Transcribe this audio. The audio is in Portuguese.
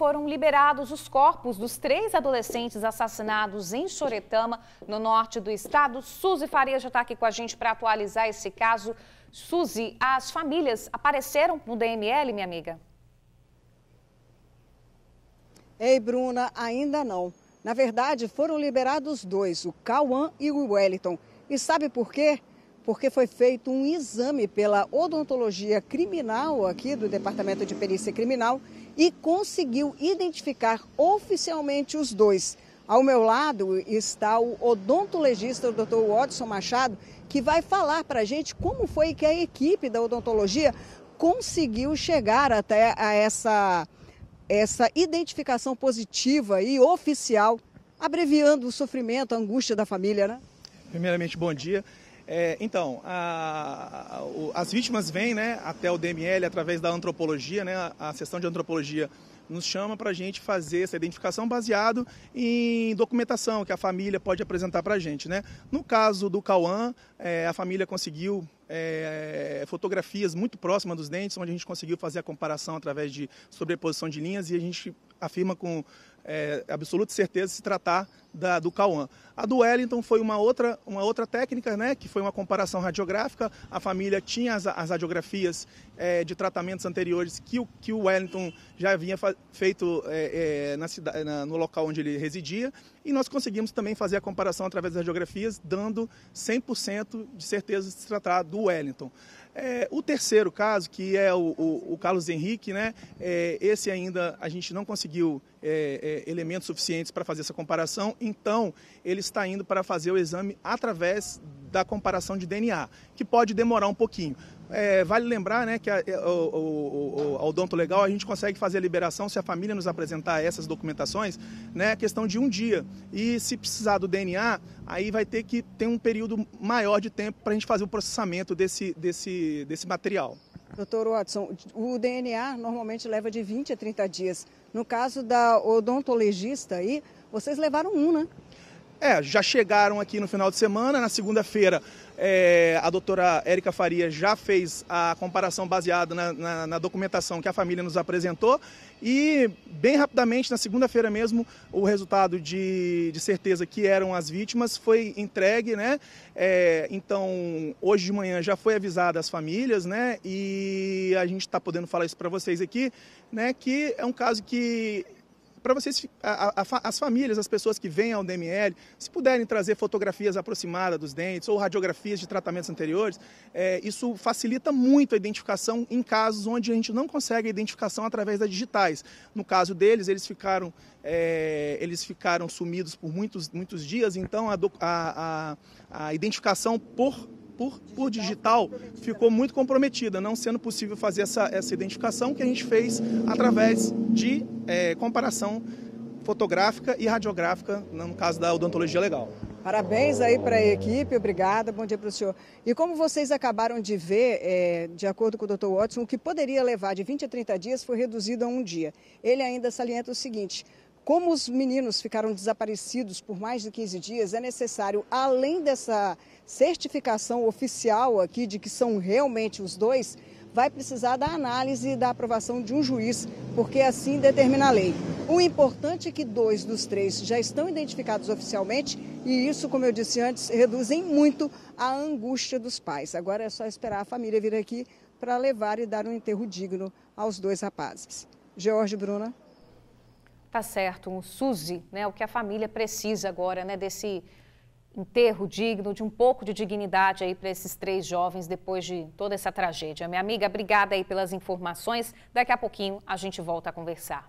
foram liberados os corpos dos três adolescentes assassinados em Soretama, no norte do estado. Suzy Faria já está aqui com a gente para atualizar esse caso. Suzy, as famílias apareceram no DML, minha amiga? Ei, Bruna, ainda não. Na verdade, foram liberados dois, o Cauã e o Wellington. E sabe por quê? Porque foi feito um exame pela odontologia criminal aqui do Departamento de Perícia Criminal e conseguiu identificar oficialmente os dois. Ao meu lado está o odontologista, o Dr. Watson Machado, que vai falar para a gente como foi que a equipe da odontologia conseguiu chegar até a essa, essa identificação positiva e oficial, abreviando o sofrimento, a angústia da família, né? Primeiramente, bom dia. É, então, a, a, as vítimas vêm né, até o DML através da antropologia, né, a, a seção de antropologia nos chama para a gente fazer essa identificação baseado em documentação que a família pode apresentar para a gente. Né? No caso do Cauã, é, a família conseguiu é, é, fotografias muito próximas dos dentes, onde a gente conseguiu fazer a comparação através de sobreposição de linhas e a gente afirma com é, absoluta certeza se tratar da, do Cauã. A do Wellington foi uma outra, uma outra técnica, né, que foi uma comparação radiográfica. A família tinha as, as radiografias é, de tratamentos anteriores que o, que o Wellington já havia feito é, é na cidade, na, no local onde ele residia. E nós conseguimos também fazer a comparação através das radiografias, dando 100% de certeza de se tratar do o Wellington. É, o terceiro caso, que é o, o, o Carlos Henrique, né? É, esse ainda a gente não conseguiu é, é elementos suficientes para fazer essa comparação, então ele está indo para fazer o exame através da comparação de DNA, que pode demorar um pouquinho. É, vale lembrar né, que a, é, o, o, o, odonto legal a gente consegue fazer a liberação se a família nos apresentar essas documentações, né, questão de um dia. E se precisar do DNA, aí vai ter que ter um período maior de tempo para a gente fazer o processamento desse, desse, desse material. Doutor Watson, o DNA normalmente leva de 20 a 30 dias. No caso da odontologista aí, vocês levaram um, né? É, já chegaram aqui no final de semana. Na segunda-feira, é, a doutora Érica Faria já fez a comparação baseada na, na, na, documentação que a família nos apresentou. E, bem rapidamente, na segunda-feira mesmo, o resultado de, de, certeza que eram as vítimas foi entregue, né? É, então, hoje de manhã já foi avisada as famílias, né? E a gente está podendo falar isso para vocês aqui, né? Que é um caso que para vocês, a, a, as famílias, as pessoas que vêm ao DML, se puderem trazer fotografias aproximadas dos dentes ou radiografias de tratamentos anteriores, é, isso facilita muito a identificação em casos onde a gente não consegue a identificação através das digitais. No caso deles, eles ficaram, é, eles ficaram sumidos por muitos, muitos dias, então a, a, a identificação por por, por, digital ficou muito comprometida, não sendo possível fazer essa, essa identificação que a gente fez através de é, comparação fotográfica e radiográfica, no caso da odontologia legal. Parabéns aí para a equipe, obrigada, bom dia para o senhor. E como vocês acabaram de ver, é, de acordo com o Dr. Watson, o que poderia levar de 20 a 30 dias foi reduzido a um dia. Ele ainda salienta o seguinte: como os meninos ficaram desaparecidos por mais de 15 dias, é necessário, além dessa certificação oficial aqui de que são realmente os dois, vai precisar da análise e da aprovação de um juiz, porque assim determina a lei. O importante é que dois dos três já estão identificados oficialmente e isso, como eu disse antes, reduzem muito a angústia dos pais. Agora é só esperar a família vir aqui para levar e dar um enterro digno aos dois rapazes. George Bruna. Tá certo, um Suzy, né? O que a família precisa agora, né? Desse enterro digno, de um pouco de dignidade aí para esses três jovens depois de toda essa tragédia. Minha amiga, obrigada aí pelas informações. Daqui a pouquinho a gente volta a conversar.